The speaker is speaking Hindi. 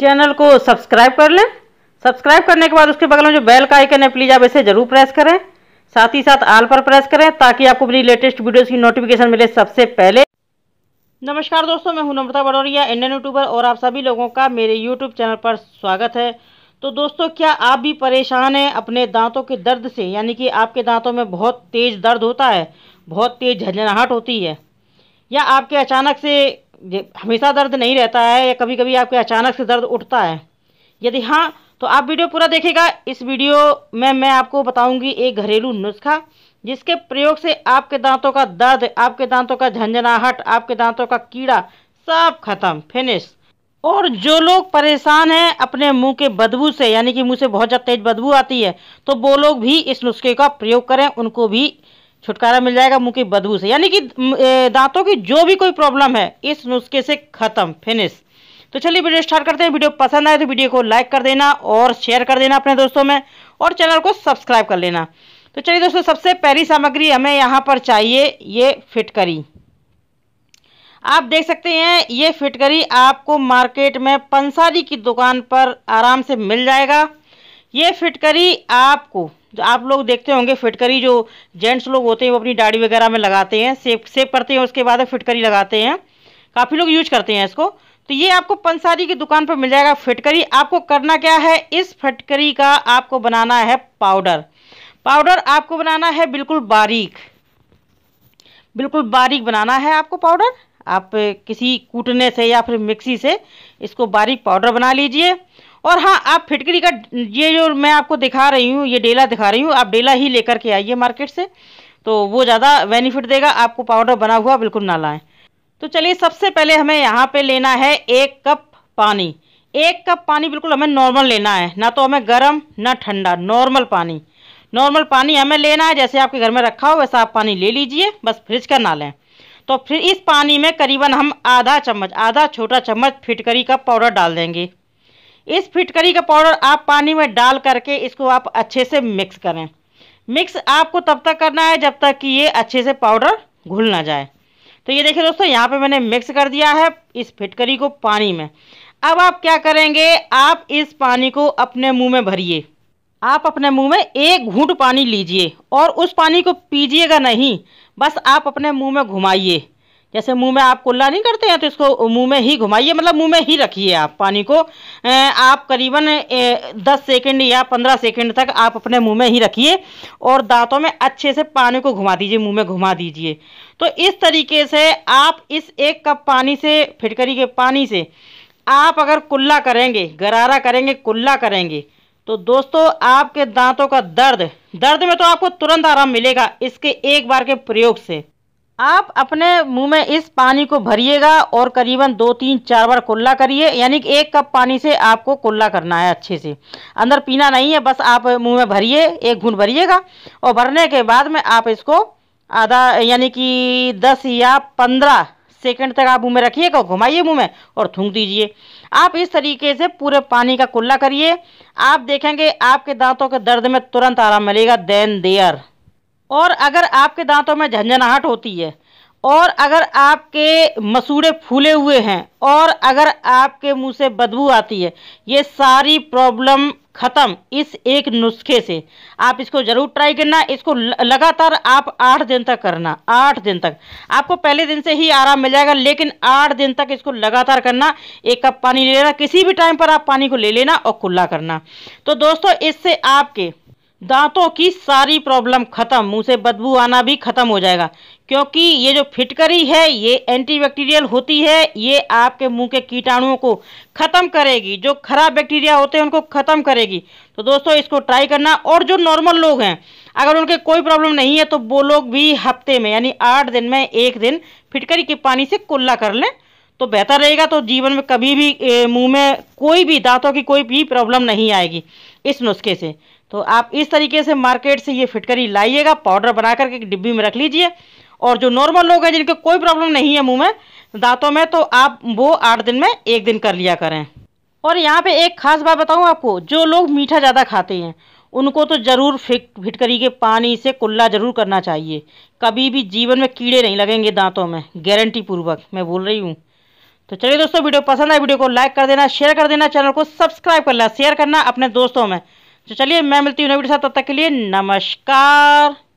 चैनल को सब्सक्राइब कर लें सब्सक्राइब करने के बाद उसके बगल में जो बेल का आइकन है प्लीज़ आप इसे ज़रूर प्रेस करें साथ ही साथ आल पर प्रेस करें ताकि आपको मेरी लेटेस्ट वीडियोज़ की नोटिफिकेशन मिले सबसे पहले नमस्कार दोस्तों मैं हूं नम्रता बडौरिया इंडियन यूट्यूबर और आप सभी लोगों का मेरे यूट्यूब चैनल पर स्वागत है तो दोस्तों क्या आप भी परेशान हैं अपने दांतों के दर्द से यानी कि आपके दांतों में बहुत तेज़ दर्द होता है बहुत तेज़ झंझनाहट होती है या आपके अचानक से हमेशा दर्द नहीं रहता है या कभी कभी आपके अचानक से दर्द उठता है यदि हाँ तो आप वीडियो पूरा देखेगा इस वीडियो में मैं आपको बताऊंगी एक घरेलू नुस्खा जिसके प्रयोग से आपके दांतों का दर्द आपके दांतों का झंझनाहट आपके दांतों का कीड़ा सब खत्म फिनिश और जो लोग परेशान हैं अपने मुंह के बदबू से यानी कि मुंह से बहुत ज़्यादा तेज बदबू आती है तो वो लोग भी इस नुस्खे का प्रयोग करें उनको भी छुटकारा मिल जाएगा मुंह की बदबू से यानी कि दांतों की जो भी कोई प्रॉब्लम है इस नुस्खे से ख़त्म फिनिश तो चलिए वीडियो स्टार्ट करते हैं वीडियो पसंद आए तो वीडियो को लाइक कर देना और शेयर कर देना अपने दोस्तों में और चैनल को सब्सक्राइब कर लेना तो चलिए दोस्तों सबसे पहली सामग्री हमें यहाँ पर चाहिए ये फिटकरी आप देख सकते हैं ये फिटकरी आपको मार्केट में पंसारी की दुकान पर आराम से मिल जाएगा ये फिटकरी आपको जो आप लोग देखते होंगे फिटकरी जो जेंट्स लोग होते हैं वो अपनी दाढ़ी वगैरह में लगाते हैं सेप सेप करते हैं उसके बाद फिटकरी लगाते हैं काफ़ी लोग यूज करते हैं इसको तो ये आपको पंसारी की दुकान पर मिल जाएगा फिटकरी आपको करना क्या है इस फिटकरी का आपको बनाना है पाउडर पाउडर आपको बनाना है बिल्कुल बारीक बिल्कुल बारीक बनाना है आपको पाउडर आप किसी कूटने से या फिर मिक्सी से इसको बारीक पाउडर बना लीजिए और हाँ आप फिटकरी का ये जो मैं आपको दिखा रही हूँ ये डेला दिखा रही हूँ आप डेला ही लेकर के आइए मार्केट से तो वो ज़्यादा बेनिफिट देगा आपको पाउडर बना हुआ बिल्कुल ना लाएँ तो चलिए सबसे पहले हमें यहाँ पे लेना है एक कप पानी एक कप पानी बिल्कुल हमें नॉर्मल लेना है ना तो हमें गर्म ना ठंडा नॉर्मल पानी नॉर्मल पानी हमें लेना है जैसे आपके घर में रखा हो वैसा आप पानी ले लीजिए बस फ्रिज का ना लें तो फिर इस पानी में करीबन हम आधा चम्मच आधा छोटा चम्मच फिटकरी का पाउडर डाल देंगे इस फिटकरी का पाउडर आप पानी में डाल करके इसको आप अच्छे से मिक्स करें मिक्स आपको तब तक करना है जब तक कि ये अच्छे से पाउडर घुल ना जाए तो ये देखिए दोस्तों यहाँ पे मैंने मिक्स कर दिया है इस फिटकरी को पानी में अब आप क्या करेंगे आप इस पानी को अपने मुंह में भरिए आप अपने मुंह में एक घूंट पानी लीजिए और उस पानी को पीजिएगा नहीं बस आप अपने मुंह में घुमाइए जैसे मुंह में आप कुल्ला नहीं करते हैं तो इसको मुंह में ही घुमाइए मतलब मुंह में ही रखिए आप पानी को आप करीबन दस सेकंड या पंद्रह सेकंड तक आप अपने मुंह में ही रखिए और दांतों में अच्छे से पानी को घुमा दीजिए मुंह में घुमा दीजिए तो इस तरीके से आप इस एक कप पानी से फिटकरी के पानी से आप अगर कुल्ला करेंगे गरारा करेंगे कुल्ला करेंगे तो दोस्तों आपके दांतों का दर्द दर्द में तो आपको तुरंत आराम मिलेगा इसके एक बार के प्रयोग से आप अपने मुंह में इस पानी को भरिएगा और करीबन दो तीन चार बार कुल्ला करिए यानी कि एक कप पानी से आपको कुल्ला करना है अच्छे से अंदर पीना नहीं है बस आप मुंह में भरिए एक घूंट भरिएगा और भरने के बाद में आप इसको आधा यानी कि दस या पंद्रह सेकंड तक आप मुँह में रखिएगा घुमाइए मुँह में और थूक दीजिए आप इस तरीके से पूरे पानी का कुल्ला करिए आप देखेंगे आपके दांतों के दर्द में तुरंत आराम मिलेगा देन देयर और अगर आपके दांतों में झंझनाहट होती है और अगर आपके मसूड़े फूले हुए हैं और अगर आपके मुंह से बदबू आती है ये सारी प्रॉब्लम ख़त्म इस एक नुस्खे से आप इसको ज़रूर ट्राई करना इसको लगातार आप आठ दिन तक करना आठ दिन तक आपको पहले दिन से ही आराम मिल जाएगा लेकिन आठ दिन तक इसको लगातार करना एक कप पानी ले लेना किसी भी टाइम पर आप पानी को ले लेना और खुला करना तो दोस्तों इससे आपके दांतों की सारी प्रॉब्लम ख़त्म मुंह से बदबू आना भी ख़त्म हो जाएगा क्योंकि ये जो फिटकरी है ये एंटीबैक्टीरियल होती है ये आपके मुंह के कीटाणुओं को ख़त्म करेगी जो खराब बैक्टीरिया होते हैं उनको ख़त्म करेगी तो दोस्तों इसको ट्राई करना और जो नॉर्मल लोग हैं अगर उनके कोई प्रॉब्लम नहीं है तो वो लोग भी हफ्ते में यानी आठ दिन में एक दिन फिटकरी के पानी से कुल्ला कर लें तो बेहतर रहेगा तो जीवन में कभी भी मुँह में कोई भी दांतों की कोई भी प्रॉब्लम नहीं आएगी इस नुस्खे से तो आप इस तरीके से मार्केट से ये फिटकरी लाइएगा पाउडर बना करके डिब्बी में रख लीजिए और जो नॉर्मल लोग हैं जिनके कोई प्रॉब्लम नहीं है मुंह में दांतों में तो आप वो आठ दिन में एक दिन कर लिया करें और यहाँ पे एक ख़ास बात बताऊँ आपको जो लोग मीठा ज़्यादा खाते हैं उनको तो ज़रूर फिट फिटकरी के पानी से कुल्ला ज़रूर करना चाहिए कभी भी जीवन में कीड़े नहीं लगेंगे दांतों में गारंटी पूर्वक मैं बोल रही हूँ तो चलिए दोस्तों वीडियो पसंद आए वीडियो को लाइक कर देना शेयर कर देना चैनल को सब्सक्राइब करना शेयर करना अपने दोस्तों में तो चलिए मैं मिलती हूँ नवीन साहब तब तक के लिए नमस्कार